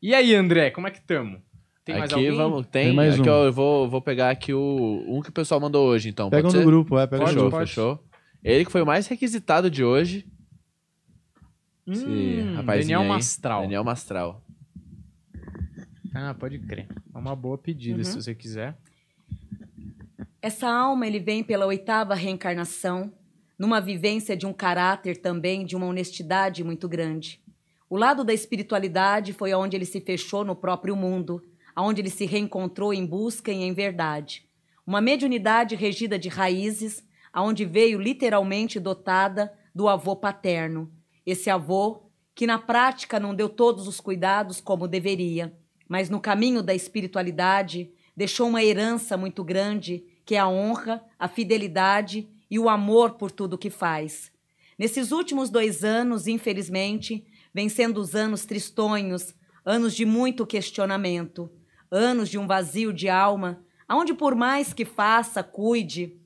E aí, André, como é que tamo? Tem mais aqui, alguém? Vamos, tem, tem mais aqui, um. ó, eu vou, vou pegar aqui o um que o pessoal mandou hoje, então. Pega um ser? do grupo, é, pega pode, pode. Fechou. Ele que foi o mais requisitado de hoje. Hum, Daniel aí. Mastral. Daniel Mastral. Ah, pode crer. É uma boa pedida, uhum. se você quiser. Essa alma, ele vem pela oitava reencarnação, numa vivência de um caráter também, de uma honestidade muito grande. O lado da espiritualidade foi onde ele se fechou no próprio mundo, aonde ele se reencontrou em busca e em verdade. Uma mediunidade regida de raízes, aonde veio literalmente dotada do avô paterno. Esse avô que na prática não deu todos os cuidados como deveria, mas no caminho da espiritualidade deixou uma herança muito grande, que é a honra, a fidelidade e o amor por tudo que faz. Nesses últimos dois anos, infelizmente, vencendo os anos tristonhos, anos de muito questionamento, anos de um vazio de alma, aonde por mais que faça, cuide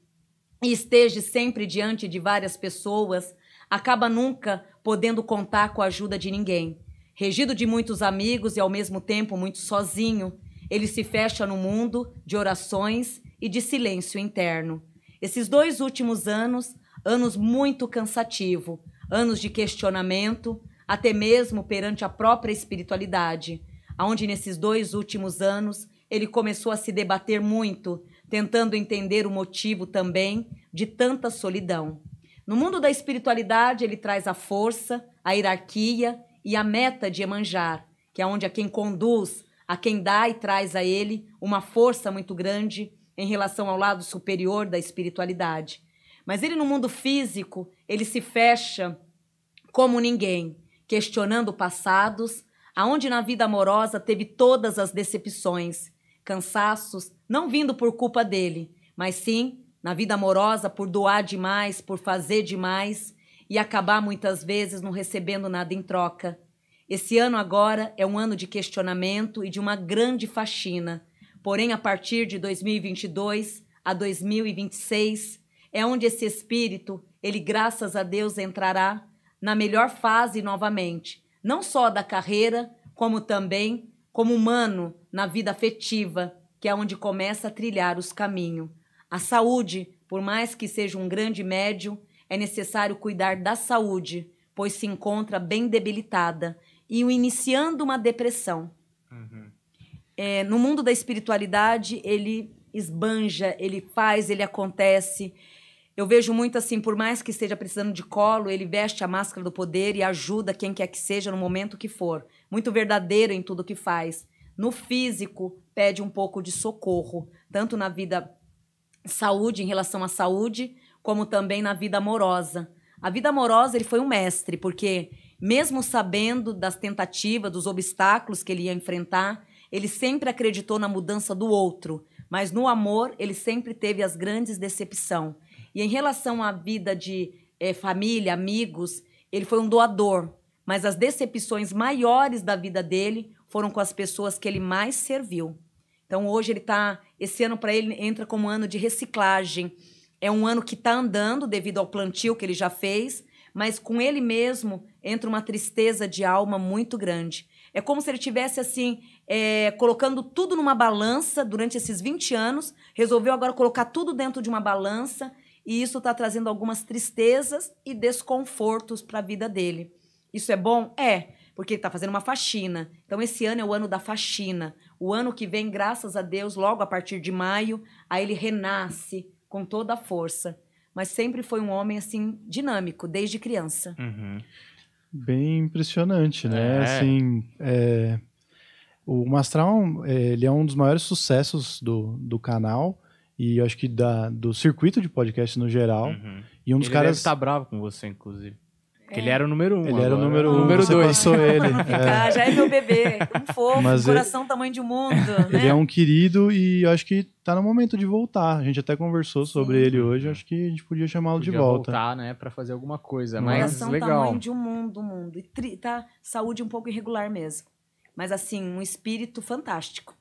e esteja sempre diante de várias pessoas, acaba nunca podendo contar com a ajuda de ninguém. Regido de muitos amigos e ao mesmo tempo muito sozinho, ele se fecha no mundo de orações e de silêncio interno. Esses dois últimos anos, anos muito cansativo, anos de questionamento, até mesmo perante a própria espiritualidade, aonde nesses dois últimos anos ele começou a se debater muito, tentando entender o motivo também de tanta solidão. No mundo da espiritualidade, ele traz a força, a hierarquia e a meta de Emanjar, que é onde a quem conduz, a quem dá e traz a ele uma força muito grande em relação ao lado superior da espiritualidade. Mas ele no mundo físico, ele se fecha como ninguém questionando passados, aonde na vida amorosa teve todas as decepções, cansaços, não vindo por culpa dele, mas sim na vida amorosa por doar demais, por fazer demais e acabar muitas vezes não recebendo nada em troca. Esse ano agora é um ano de questionamento e de uma grande faxina. Porém, a partir de 2022 a 2026 é onde esse espírito, ele graças a Deus entrará na melhor fase novamente, não só da carreira, como também como humano na vida afetiva, que é onde começa a trilhar os caminhos. A saúde, por mais que seja um grande médium, é necessário cuidar da saúde, pois se encontra bem debilitada e iniciando uma depressão. Uhum. É, no mundo da espiritualidade, ele esbanja, ele faz, ele acontece, eu vejo muito assim, por mais que esteja precisando de colo, ele veste a máscara do poder e ajuda quem quer que seja no momento que for. Muito verdadeiro em tudo que faz. No físico, pede um pouco de socorro, tanto na vida saúde, em relação à saúde, como também na vida amorosa. A vida amorosa, ele foi um mestre, porque mesmo sabendo das tentativas, dos obstáculos que ele ia enfrentar, ele sempre acreditou na mudança do outro, mas no amor ele sempre teve as grandes decepções. E em relação à vida de é, família, amigos, ele foi um doador. Mas as decepções maiores da vida dele foram com as pessoas que ele mais serviu. Então hoje ele está, esse ano para ele entra como um ano de reciclagem. É um ano que está andando devido ao plantio que ele já fez, mas com ele mesmo entra uma tristeza de alma muito grande. É como se ele tivesse assim, é, colocando tudo numa balança durante esses 20 anos, resolveu agora colocar tudo dentro de uma balança e isso está trazendo algumas tristezas e desconfortos para a vida dele. Isso é bom? É, porque ele está fazendo uma faxina. Então, esse ano é o ano da faxina. O ano que vem, graças a Deus, logo a partir de maio, aí ele renasce com toda a força. Mas sempre foi um homem, assim, dinâmico, desde criança. Uhum. Bem impressionante, né? É. Assim, é... O Mastral, é, ele é um dos maiores sucessos do, do canal e eu acho que da, do circuito de podcast no geral. Uhum. E um dos ele caras. Ele tá bravo com você, inclusive. É. Ele era o número um. Ele agora. era o número um. Número você dois. passou ele. é. já é meu bebê. Um fofo, Mas um coração ele... tamanho de mundo. Né? Ele é um querido e acho que tá no momento de voltar. A gente até conversou sobre Sim. ele hoje. Uhum. Acho que a gente podia chamá-lo de volta. voltar, né? Pra fazer alguma coisa. Mas é? coração legal. tamanho de um mundo, um mundo. E tri... tá saúde um pouco irregular mesmo. Mas assim, um espírito fantástico.